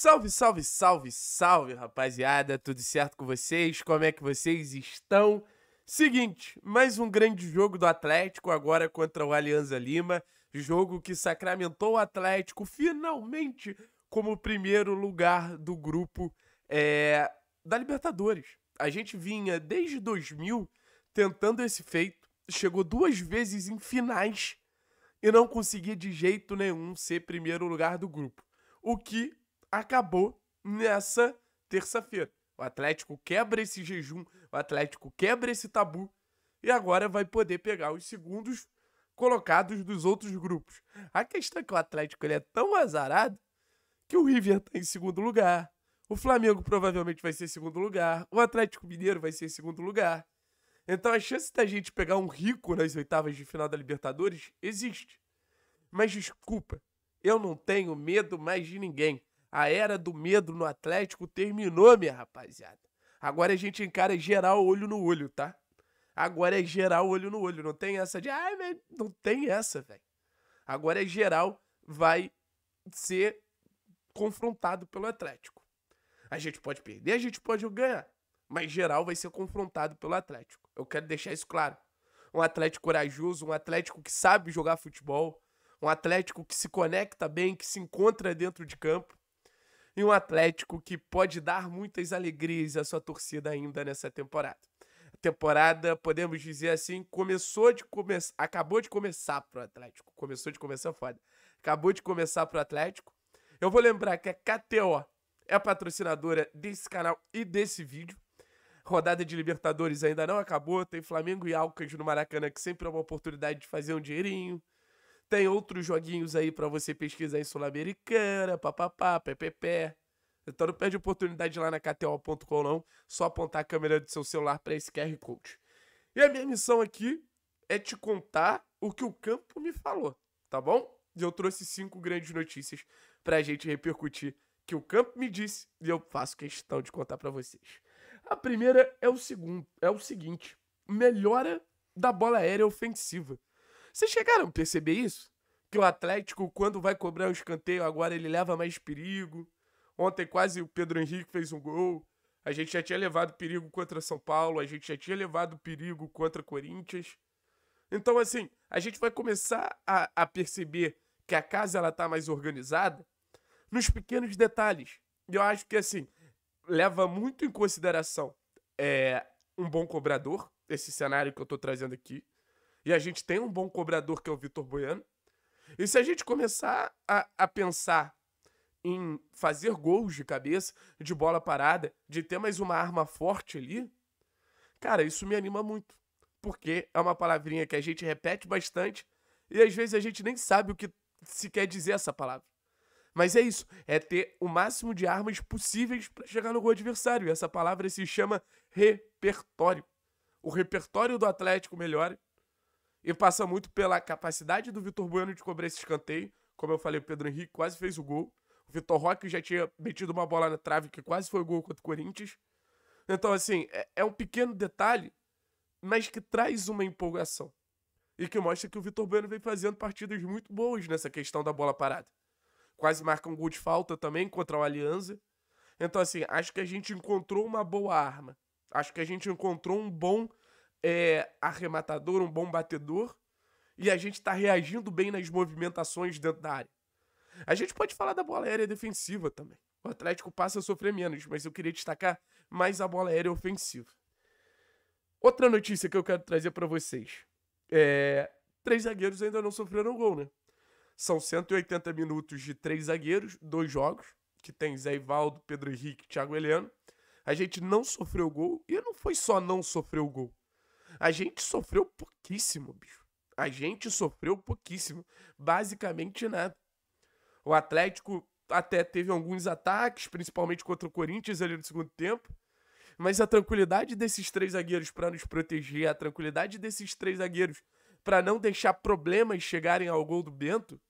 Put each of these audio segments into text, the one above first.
Salve, salve, salve, salve, rapaziada, tudo certo com vocês? Como é que vocês estão? Seguinte, mais um grande jogo do Atlético agora contra o Alianza Lima, jogo que sacramentou o Atlético finalmente como primeiro lugar do grupo é, da Libertadores. A gente vinha desde 2000 tentando esse feito, chegou duas vezes em finais e não conseguia de jeito nenhum ser primeiro lugar do grupo. O que acabou nessa terça-feira. O Atlético quebra esse jejum, o Atlético quebra esse tabu e agora vai poder pegar os segundos colocados dos outros grupos. A questão é que o Atlético ele é tão azarado que o River está em segundo lugar, o Flamengo provavelmente vai ser segundo lugar, o Atlético Mineiro vai ser segundo lugar. Então a chance da gente pegar um rico nas oitavas de final da Libertadores existe. Mas desculpa, eu não tenho medo mais de ninguém. A era do medo no Atlético terminou, minha rapaziada. Agora a gente encara geral olho no olho, tá? Agora é geral olho no olho. Não tem essa de, ai, não tem essa, velho. Agora é geral vai ser confrontado pelo Atlético. A gente pode perder, a gente pode ganhar, mas geral vai ser confrontado pelo Atlético. Eu quero deixar isso claro. Um Atlético corajoso, um Atlético que sabe jogar futebol, um Atlético que se conecta bem, que se encontra dentro de campo, e um Atlético que pode dar muitas alegrias à sua torcida ainda nessa temporada. A temporada, podemos dizer assim, começou de começar, acabou de começar pro Atlético. Começou de começar foda. Acabou de começar pro Atlético. Eu vou lembrar que a KTO é patrocinadora desse canal e desse vídeo. Rodada de Libertadores ainda não acabou, tem Flamengo e Alcas no Maracanã, que sempre é uma oportunidade de fazer um dinheirinho. Tem outros joguinhos aí para você pesquisar em Sul-Americana, papapá, PPP. Então não perde oportunidade lá na KTO.com não, só apontar a câmera do seu celular para esse QR Code. E a minha missão aqui é te contar o que o campo me falou, tá bom? E eu trouxe cinco grandes notícias pra gente repercutir que o campo me disse e eu faço questão de contar para vocês. A primeira é o segundo, é o seguinte: melhora da bola aérea ofensiva. Vocês chegaram a perceber isso? Que o Atlético, quando vai cobrar um escanteio, agora ele leva mais perigo. Ontem quase o Pedro Henrique fez um gol. A gente já tinha levado perigo contra São Paulo, a gente já tinha levado perigo contra Corinthians. Então, assim, a gente vai começar a, a perceber que a casa ela tá mais organizada nos pequenos detalhes. E eu acho que, assim, leva muito em consideração é, um bom cobrador, esse cenário que eu estou trazendo aqui. E a gente tem um bom cobrador que é o Vitor Bueno. E se a gente começar a, a pensar em fazer gols de cabeça, de bola parada, de ter mais uma arma forte ali, cara, isso me anima muito. Porque é uma palavrinha que a gente repete bastante e às vezes a gente nem sabe o que se quer dizer essa palavra. Mas é isso, é ter o máximo de armas possíveis para chegar no gol adversário. E essa palavra se chama repertório. O repertório do Atlético melhora e passa muito pela capacidade do Vitor Bueno de cobrar esse escanteio. Como eu falei, o Pedro Henrique quase fez o gol. O Vitor Roque já tinha metido uma bola na trave que quase foi gol contra o Corinthians. Então, assim, é, é um pequeno detalhe, mas que traz uma empolgação. E que mostra que o Vitor Bueno vem fazendo partidas muito boas nessa questão da bola parada. Quase marca um gol de falta também contra o Alianza. Então, assim, acho que a gente encontrou uma boa arma. Acho que a gente encontrou um bom é, arrematador, um bom batedor, e a gente está reagindo bem nas movimentações dentro da área. A gente pode falar da bola aérea defensiva também. O Atlético passa a sofrer menos, mas eu queria destacar mais a bola aérea ofensiva. Outra notícia que eu quero trazer para vocês. É, três zagueiros ainda não sofreram gol, né? São 180 minutos de três zagueiros, dois jogos, que tem Zé Ivaldo, Pedro Henrique, Thiago Heleno. A gente não sofreu gol e não foi só não sofreu gol. A gente sofreu pouquíssimo, bicho. A gente sofreu pouquíssimo. Basicamente nada. O Atlético até teve alguns ataques, principalmente contra o Corinthians ali no segundo tempo. Mas a tranquilidade desses três zagueiros para nos proteger, a tranquilidade desses três zagueiros para não deixar problemas chegarem ao gol do Bento,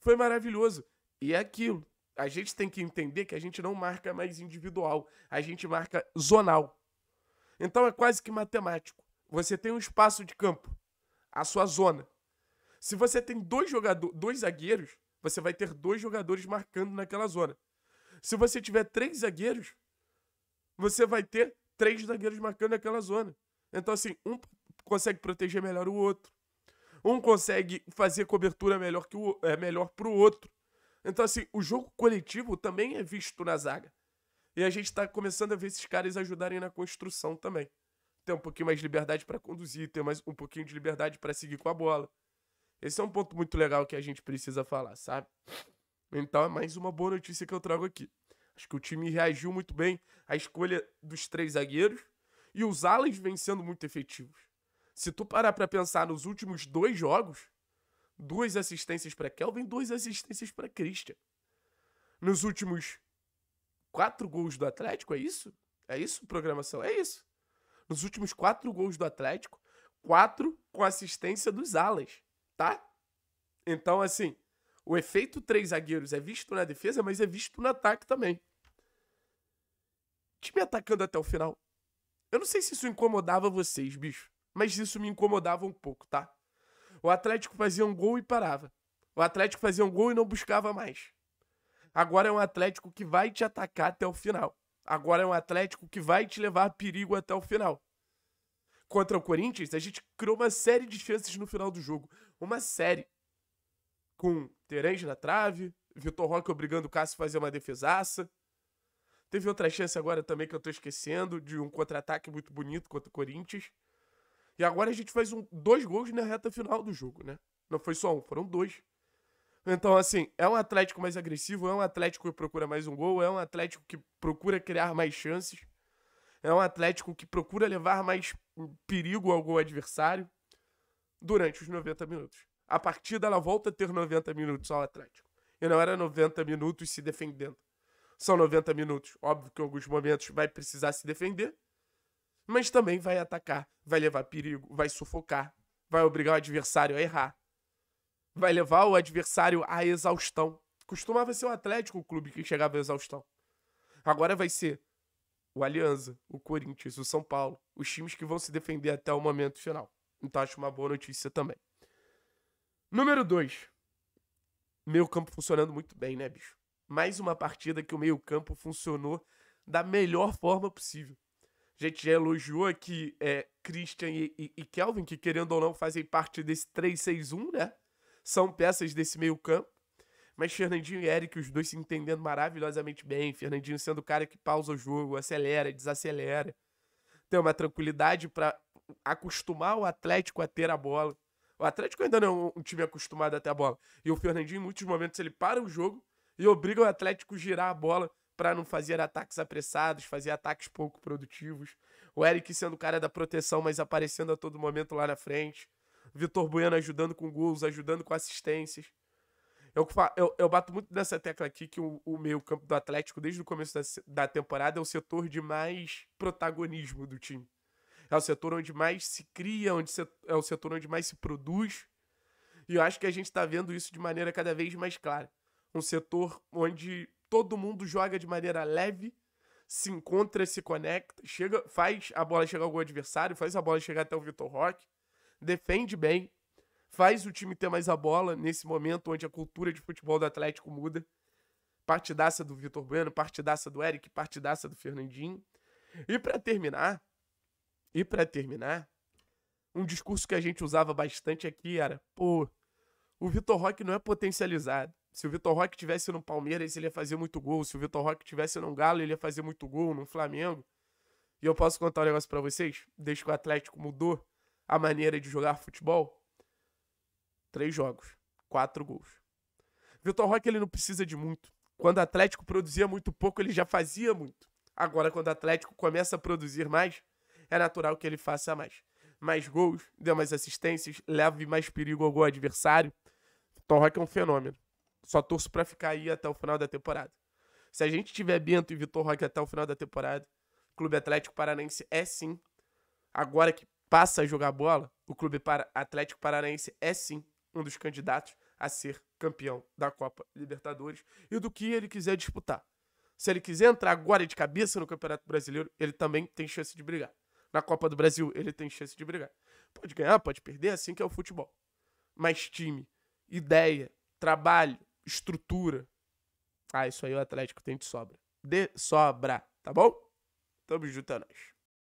foi maravilhoso. E é aquilo. A gente tem que entender que a gente não marca mais individual, a gente marca zonal. Então é quase que matemático. Você tem um espaço de campo, a sua zona. Se você tem dois jogadores, dois zagueiros, você vai ter dois jogadores marcando naquela zona. Se você tiver três zagueiros, você vai ter três zagueiros marcando naquela zona. Então, assim, um consegue proteger melhor o outro. Um consegue fazer cobertura melhor que o é melhor pro outro. Então, assim, o jogo coletivo também é visto na zaga. E a gente está começando a ver esses caras ajudarem na construção também ter um pouquinho mais de liberdade para conduzir, ter mais um pouquinho de liberdade para seguir com a bola. Esse é um ponto muito legal que a gente precisa falar, sabe? Então é mais uma boa notícia que eu trago aqui. Acho que o time reagiu muito bem à escolha dos três zagueiros e os alas vêm sendo muito efetivos. Se tu parar para pensar nos últimos dois jogos, duas assistências para Kelvin, duas assistências para Christian. Nos últimos quatro gols do Atlético, é isso? É isso, programação? É isso nos últimos quatro gols do Atlético, quatro com assistência dos alas, tá? Então, assim, o efeito três zagueiros é visto na defesa, mas é visto no ataque também. time atacando até o final. Eu não sei se isso incomodava vocês, bicho, mas isso me incomodava um pouco, tá? O Atlético fazia um gol e parava. O Atlético fazia um gol e não buscava mais. Agora é um Atlético que vai te atacar até o final. Agora é um Atlético que vai te levar a perigo até o final. Contra o Corinthians, a gente criou uma série de chances no final do jogo. Uma série. Com Terence na trave, Vitor Roque obrigando o Cássio a fazer uma defesaça. Teve outra chance agora também que eu tô esquecendo, de um contra-ataque muito bonito contra o Corinthians. E agora a gente faz um, dois gols na reta final do jogo, né? Não foi só um, foram dois. Então, assim, é um Atlético mais agressivo, é um Atlético que procura mais um gol, é um Atlético que procura criar mais chances, é um Atlético que procura levar mais perigo ao gol adversário durante os 90 minutos. A partida ela volta a ter 90 minutos ao Atlético. E não era 90 minutos se defendendo. São 90 minutos. Óbvio que em alguns momentos vai precisar se defender, mas também vai atacar, vai levar perigo, vai sufocar, vai obrigar o adversário a errar vai levar o adversário à exaustão. Costumava ser o Atlético o clube que chegava à exaustão. Agora vai ser o Alianza, o Corinthians, o São Paulo, os times que vão se defender até o momento final. Então acho uma boa notícia também. Número 2. Meio campo funcionando muito bem, né, bicho? Mais uma partida que o meio campo funcionou da melhor forma possível. A gente já elogiou aqui é, Christian e, e, e Kelvin, que querendo ou não fazem parte desse 3-6-1, né? são peças desse meio campo. Mas Fernandinho e Eric, os dois se entendendo maravilhosamente bem. Fernandinho sendo o cara que pausa o jogo, acelera, desacelera. Tem uma tranquilidade para acostumar o Atlético a ter a bola. O Atlético ainda não é um time acostumado a ter a bola. E o Fernandinho, em muitos momentos, ele para o jogo e obriga o Atlético a girar a bola para não fazer ataques apressados, fazer ataques pouco produtivos. O Eric sendo o cara da proteção, mas aparecendo a todo momento lá na frente. Vitor Bueno ajudando com gols, ajudando com assistências. É eu, eu, eu bato muito nessa tecla aqui que o, o meio campo do Atlético, desde o começo da, da temporada, é o setor de mais protagonismo do time. É o setor onde mais se cria, onde se, é o setor onde mais se produz. E eu acho que a gente está vendo isso de maneira cada vez mais clara. Um setor onde todo mundo joga de maneira leve, se encontra, se conecta, chega, faz a bola chegar ao adversário, faz a bola chegar até o Vitor Roque defende bem, faz o time ter mais a bola nesse momento onde a cultura de futebol do Atlético muda. Partidaça do Vitor Bueno, partidaça do Eric, partidaça do Fernandinho. E para terminar, e para terminar, um discurso que a gente usava bastante aqui era, pô, o Vitor Roque não é potencializado. Se o Vitor Roque tivesse no Palmeiras, ele ia fazer muito gol. Se o Vitor Roque tivesse no Galo, ele ia fazer muito gol no Flamengo. E eu posso contar um negócio para vocês, desde que o Atlético mudou a maneira de jogar futebol? Três jogos, quatro gols. Vitor Roque ele não precisa de muito. Quando o Atlético produzia muito pouco, ele já fazia muito. Agora, quando o Atlético começa a produzir mais, é natural que ele faça mais. Mais gols, dê mais assistências, leve mais perigo ao gol adversário. Vitor Roque é um fenômeno. Só torço para ficar aí até o final da temporada. Se a gente tiver Bento e Vitor Roque até o final da temporada, Clube Atlético Paranense é sim, agora que passa a jogar bola, o Clube Atlético Paranaense é sim um dos candidatos a ser campeão da Copa Libertadores e do que ele quiser disputar. Se ele quiser entrar agora de cabeça no Campeonato Brasileiro, ele também tem chance de brigar. Na Copa do Brasil, ele tem chance de brigar. Pode ganhar, pode perder, assim que é o futebol. Mas time, ideia, trabalho, estrutura. Ah, isso aí o Atlético tem de sobra. De sobra, tá bom? Tamo junto, é nóis.